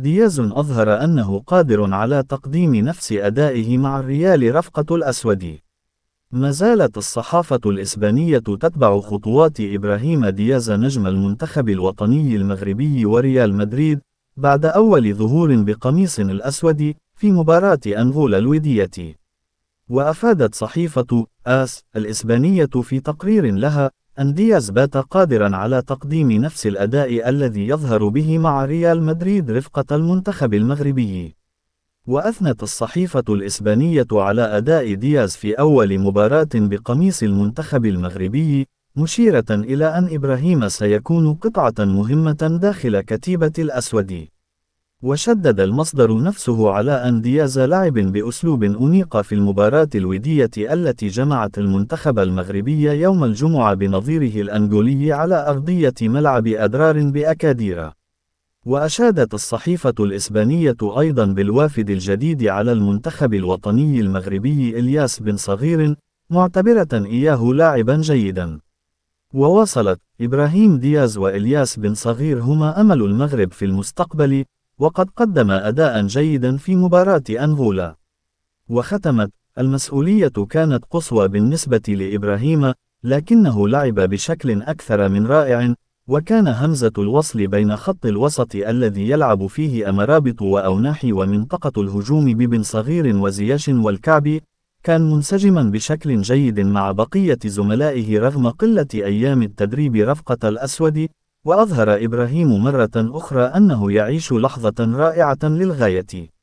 دياز أظهر أنه قادر على تقديم نفس أدائه مع الريال رفقة الأسود. ما زالت الصحافة الإسبانية تتبع خطوات إبراهيم دياز نجم المنتخب الوطني المغربي وريال مدريد بعد أول ظهور بقميص الأسود في مباراة أنغولا الودية. وأفادت صحيفة آس الإسبانية في تقرير لها أن دياز بات قادرا على تقديم نفس الأداء الذي يظهر به مع ريال مدريد رفقة المنتخب المغربي. وأثنت الصحيفة الإسبانية على أداء دياز في أول مباراة بقميص المنتخب المغربي، مشيرة إلى أن إبراهيم سيكون قطعة مهمة داخل كتيبة الأسود. وشدد المصدر نفسه على أن دياز لعب بأسلوب أنيق في المباراة الودية التي جمعت المنتخب المغربي يوم الجمعة بنظيره الأنغولي على أرضية ملعب أدرار بأكاديرا وأشادت الصحيفة الإسبانية أيضا بالوافد الجديد على المنتخب الوطني المغربي إلياس بن صغير معتبرة إياه لاعبا جيدا وواصلت إبراهيم دياز وإلياس بن صغير هما أمل المغرب في المستقبل وقد قدم أداء جيدا في مباراة أنغولا. وختمت المسؤولية كانت قصوى بالنسبة لإبراهيم، لكنه لعب بشكل أكثر من رائع، وكان همزة الوصل بين خط الوسط الذي يلعب فيه أمرابط وأوناحي ومنطقة الهجوم ببن صغير وزياش والكعبي، كان منسجما بشكل جيد مع بقية زملائه رغم قلة أيام التدريب رفقة الأسود، وأظهر إبراهيم مرة أخرى أنه يعيش لحظة رائعة للغاية